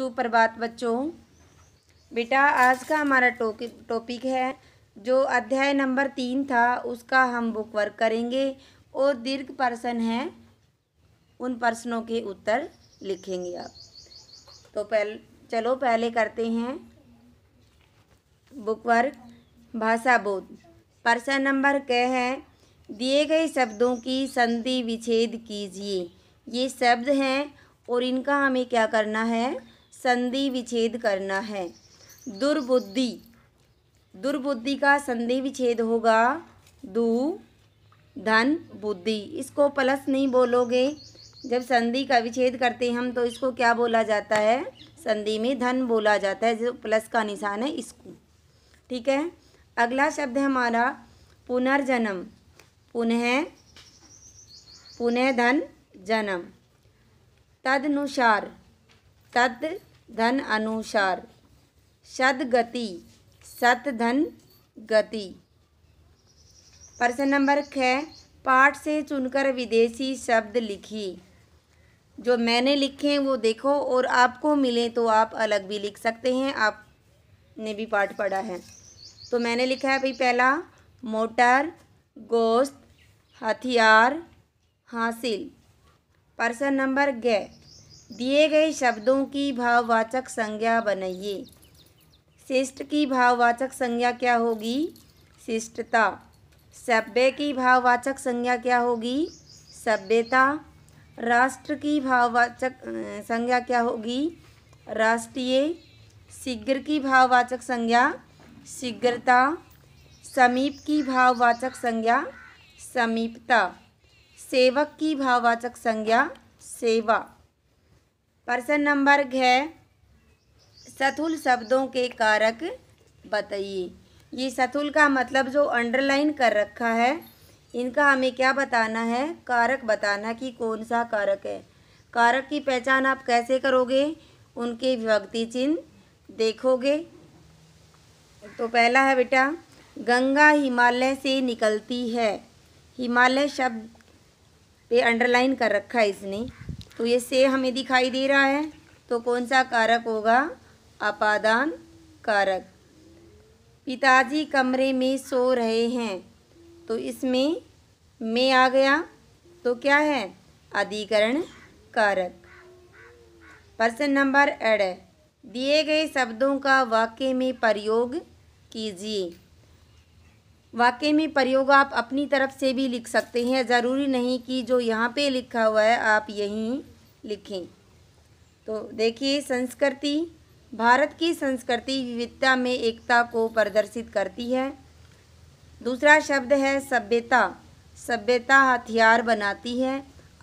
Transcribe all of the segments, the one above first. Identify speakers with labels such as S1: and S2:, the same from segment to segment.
S1: सुप्रभात बच्चों बेटा आज का हमारा टॉपिक है जो अध्याय नंबर तीन था उसका हम बुक वर्क करेंगे और दीर्घ प्रश्न हैं उन प्रश्नों के उत्तर लिखेंगे आप तो पहले चलो पहले करते हैं बुक वर्क भाषा बोध प्रश्न नंबर क है दिए गए शब्दों की संधि विच्छेद कीजिए ये शब्द हैं और इनका हमें क्या करना है संधि विच्छेद करना है दुर्बुद्धि दुर्बुद्धि का संधि विच्छेद होगा दु धन बुद्धि इसको प्लस नहीं बोलोगे जब संधि का विच्छेद करते हैं हम तो इसको क्या बोला जाता है संधि में धन बोला जाता है जो प्लस का निशान है इसको ठीक है अगला शब्द है हमारा पुनर्जन्म पुनः पुनः धन जन्म तदनुसार तद धन अनुसार सदगति सत धन गति प्रश्न नंबर ख पाठ से चुनकर विदेशी शब्द लिखिए जो मैंने लिखे हैं वो देखो और आपको मिले तो आप अलग भी लिख सकते हैं आपने भी पाठ पढ़ा है तो मैंने लिखा है भाई पहला मोटर गोश्त हथियार हासिल पर्सन नंबर गै दिए गए शब्दों की भाववाचक संज्ञा बनाइए शिष्ट की भाववाचक संज्ञा क्या होगी शिष्टता सभ्य की भाववाचक संज्ञा क्या होगी सभ्यता राष्ट्र की भाववाचक संज्ञा क्या होगी राष्ट्रीय शीघ्र की भाववाचक संज्ञा शीघ्रता समीप की भाववाचक संज्ञा समीपता सेवक की भाववाचक संज्ञा सेवा प्रश्न नंबर घ सथुल शब्दों के कारक बताइए ये सथुल का मतलब जो अंडरलाइन कर रखा है इनका हमें क्या बताना है कारक बताना कि कौन सा कारक है कारक की पहचान आप कैसे करोगे उनके विभक्ति चिन्ह देखोगे तो पहला है बेटा गंगा हिमालय से निकलती है हिमालय शब्द पे अंडरलाइन कर रखा है इसने तो ये से हमें दिखाई दे रहा है तो कौन सा कारक होगा अपादान कारक पिताजी कमरे में सो रहे हैं तो इसमें में आ गया तो क्या है अधिकरण कारक प्रश्न नंबर एड दिए गए शब्दों का वाक्य में प्रयोग कीजिए वाकई में प्रयोग आप अपनी तरफ से भी लिख सकते हैं ज़रूरी नहीं कि जो यहाँ पे लिखा हुआ है आप यहीं लिखें तो देखिए संस्कृति भारत की संस्कृति विविधता में एकता को प्रदर्शित करती है दूसरा शब्द है सभ्यता सभ्यता हथियार बनाती है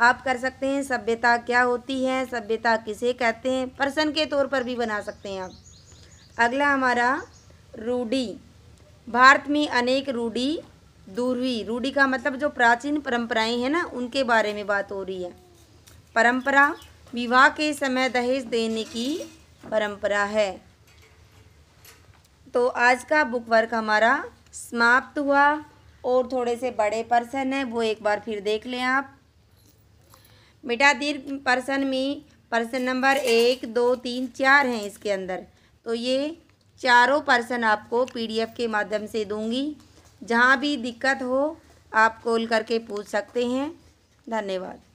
S1: आप कर सकते हैं सभ्यता क्या होती है सभ्यता किसे कहते हैं पर्सन के तौर पर भी बना सकते हैं आप अगला हमारा रूढ़ी भारत में अनेक रूढ़ी दूरवी रूढ़ी का मतलब जो प्राचीन परंपराएं हैं ना उनके बारे में बात हो रही है परंपरा विवाह के समय दहेज देने की परंपरा है तो आज का बुक वर्क हमारा समाप्त हुआ और थोड़े से बड़े पर्सन हैं वो एक बार फिर देख लें आप बेटा दीर्घ पर्सन में पर्सन नंबर एक दो तीन चार हैं इसके अंदर तो ये चारों पर्सन आपको पीडीएफ के माध्यम से दूंगी जहाँ भी दिक्कत हो आप कॉल करके पूछ सकते हैं धन्यवाद